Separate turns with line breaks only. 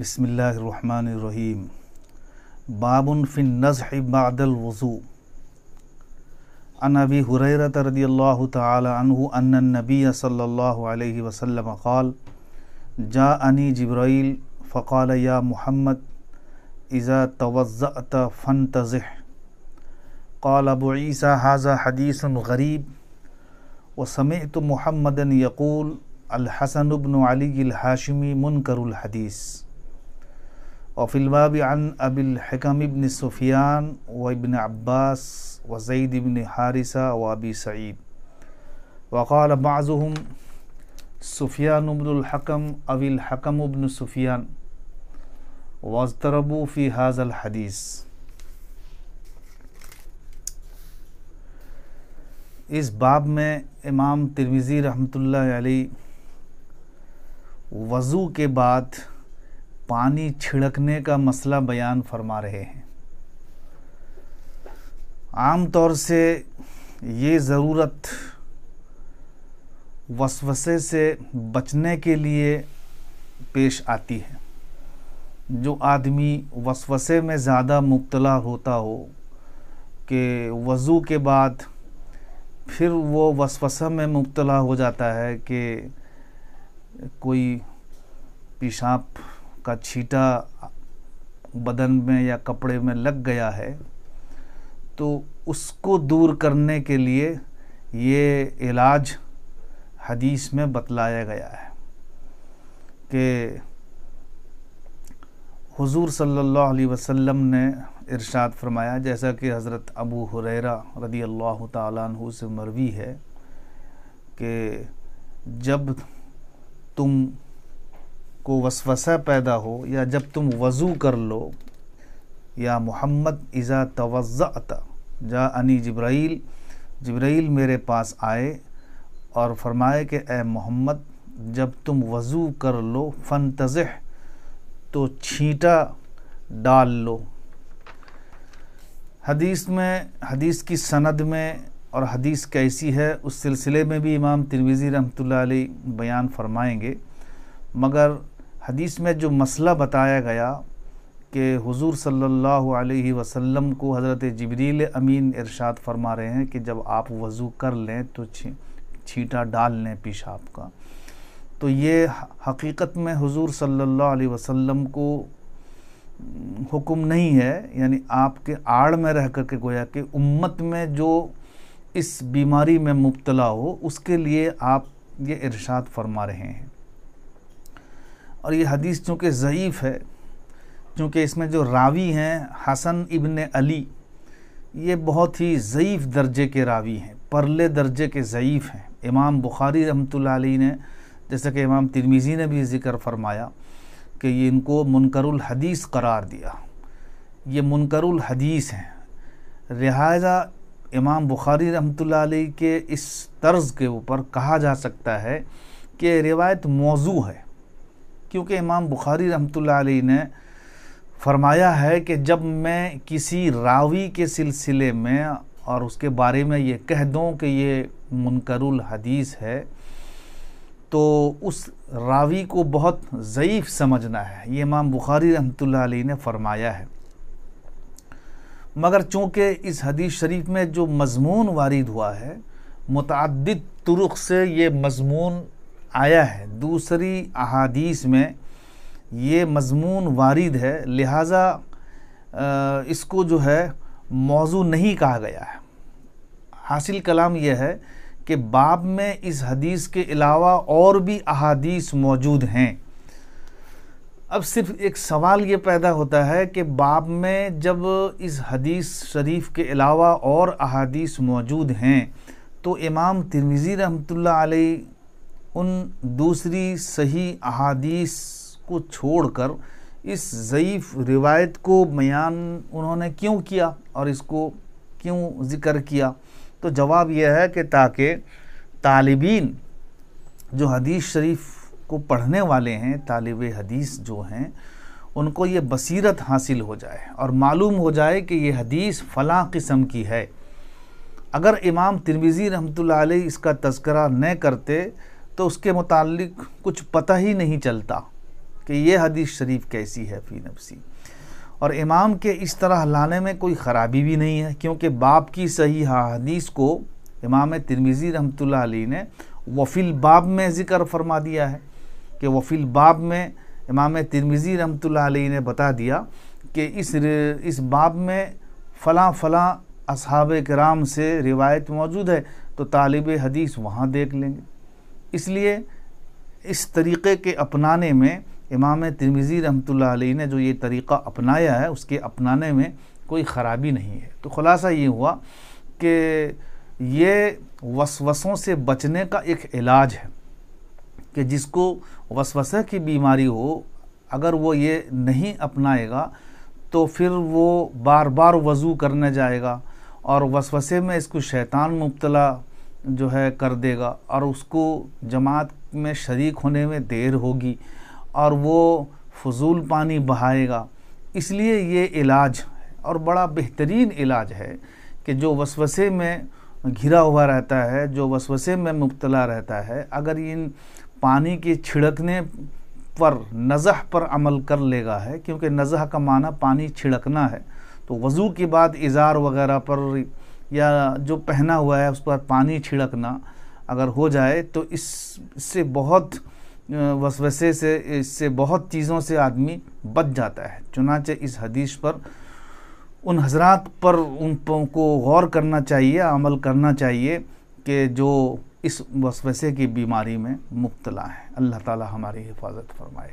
بسم الله الرحمن الرحيم باب في النزح بعد الوضوء عن ابي هريره رضي الله تعالى عنه ان النبي صلى الله عليه وسلم قال جاءني جبرائيل فقال يا محمد اذا توضأت فانتزح قال ابو عيسى هذا حديث غريب وسمعت محمدا يقول الحسن بن علي الهاشمي منكر الحديث وفي الباب عن أبي الحكم بن سفيان وابن عباس وزيد بن حارثة وأبي سعيد وقال بعضهم سفيان بن الحكم أو الحكم بن سفيان واضطربوا في هذا الحديث इस बाब में इमाम तिरमिज़ी रहमतुल्लाह अलैह وضو کے بعد पानी छिड़कने का मसला बयान फरमा रहे हैं आम तौर से ये ज़रूरत वसवसे से बचने के लिए पेश आती है जो आदमी वसवसे में ज़्यादा मुबतला होता हो कि वज़ू के बाद फिर वो वसवसा में मुबतला हो जाता है कि कोई पेशाब का छीटा बदन में या कपड़े में लग गया है तो उसको दूर करने के लिए ये इलाज हदीस में बतलाया गया है कि हुजूर सल्लल्लाहु अलैहि वसल्लम ने इरशाद फरमाया जैसा कि हज़रत अबू हुरैरा रदी अल्लाह तु से मरवी है कि जब तुम को वसवसा पैदा हो या जब तुम वज़ू कर लो या मोहम्मद इज़ा तवज़ाता जा अनी जब्राइल जब्राइल मेरे पास आए और फरमाए कि ए मोहम्मद जब तुम वज़ू कर लो फ़न तजह तो छींटा डाल लो हदीस में हदीस की सनद में और हदीस कैसी है उस सिलसिले में भी इमाम तिरवीज़ी रहमत बयान फरमाएंगे मगर हदीस में जो मसला बताया गया कि हुजूर सल्लल्लाहु अलैहि वसल्लम को हज़रत जबरील अमीन इरशाद फरमा रहे हैं कि जब आप वज़ू कर लें तो छीटा डाल लें पेशाब का तो ये हकीकत में हुजूर सल्लल्लाहु अलैहि वसल्लम को हम्म, हुक्म नहीं है यानी आपके आड़ में रह कर के गोया कि उम्मत में जो इस बीमारी में मुबतला हो उसके लिए आप ये इरशाद फरमा रहे हैं और ये हदीस चूँकि ज़यीफ़ है चूँकि इसमें जो रावी हैं हसन इबन अली ये बहुत ही ज़यीफ़ दर्जे के रावी हैं परले दर्जे के ज़यीफ़ हैं इमाम बुखारी रहमत ने जैसे कि इमाम तिरमीज़ी ने भी ज़िक्र फरमाया कि ये इनको मुनकरुल हदीस करार दिया ये मुनकरुल हदीस हैं लिहाजा इमाम बुखारी रहमत के इस तर्ज़ के ऊपर कहा जा सकता है कि रिवायत मौजू है क्योंकि इमाम बुखारी रहमतुल्लाह अलैह ने फरमाया है कि जब मैं किसी रावी के सिलसिले में और उसके बारे में ये कह दूँ कि ये मुनकरुल हदीस है तो उस रावी को बहुत ज़यीफ़ समझना है ये इमाम बुखारी रहमतुल्लाह अलैह ने फरमाया है मगर चूँकि इस हदीस शरीफ में जो मजमून वारिद हुआ है मुतद तुरुख से ये मजमून आया है दूसरी अहादीस में ये मजमून वारिद है लिहाजा इसको जो है मौजू नहीं कहा गया है हासिल कलाम यह है कि बाब में इस हदीस के अलावा और भी अहादीस मौजूद हैं अब सिर्फ एक सवाल ये पैदा होता है कि बाब में जब इस हदीस शरीफ के अलावा और अहादीस मौजूद हैं तो इमाम तिरमिज़ी रहमतुल्लाह अलैह उन दूसरी सही अहादीस को छोड़कर इस ज़यीफ़ रिवायत को बयान उन्होंने क्यों किया और इसको क्यों ज़िक्र किया तो जवाब यह है कि ताकि तालिबीन जो हदीस शरीफ को पढ़ने वाले हैं तालिब हदीस जो हैं उनको ये बसीरत हासिल हो जाए और मालूम हो जाए कि ये हदीस फ़लाँ किस्म की है अगर इमाम तिरमिज़ी रहमत इसका तस्करा न करते तो उसके मुतालिक कुछ पता ही नहीं चलता कि ये हदीस शरीफ कैसी है फ़ी नफसी और इमाम के इस तरह लाने में कोई ख़राबी भी नहीं है क्योंकि बाप की सही हदीस को इमाम तिरमिज़ी रहमतुल्लाह अली ने वफ़िल बाब में ज़िक्र फरमा दिया है कि वफ़िल बाब में इमाम तिरमिज़ी रहमतुल्लाह अली ने बता दिया कि इस इस बाब में फ़लाँ फ़लाँ अब कराम से रिवायत मौजूद है तो तालब हदीस वहाँ देख लेंगे इसलिए इस तरीक़े के अपनाने में इमाम तिरमिज़ी रहमतुल्लाह अलैह ने जो ये तरीक़ा अपनाया है उसके अपनाने में कोई ख़राबी नहीं है तो ख़ुलासा ये हुआ कि ये वसवसों से बचने का एक इलाज है कि जिसको वसवसे की बीमारी हो अगर वो ये नहीं अपनाएगा तो फिर वो बार बार वज़ू करने जाएगा और वसवसे में इसको शैतान मुबतला जो है कर देगा और उसको जमात में शरीक होने में देर होगी और वो फजूल पानी बहाएगा इसलिए ये इलाज और बड़ा बेहतरीन इलाज है कि जो वसवसे में घिरा हुआ रहता है जो वसवसे में मुबतला रहता है अगर इन पानी के छिड़कने पर नज़ह पर अमल कर लेगा है क्योंकि नज़ह का माना पानी छिड़कना है तो वज़ू के बाद इज़ार वगैरह पर या जो पहना हुआ है उस पर पानी छिड़कना अगर हो जाए तो इस इससे बहुत वसवसे से इससे बहुत चीज़ों से आदमी बच जाता है चुनाचे इस हदीस पर उन हजरात पर उन को गौर करना चाहिए अमल करना चाहिए कि जो इस वसवसे की बीमारी में मुबतला है अल्लाह ताला हमारी हिफाजत फरमाए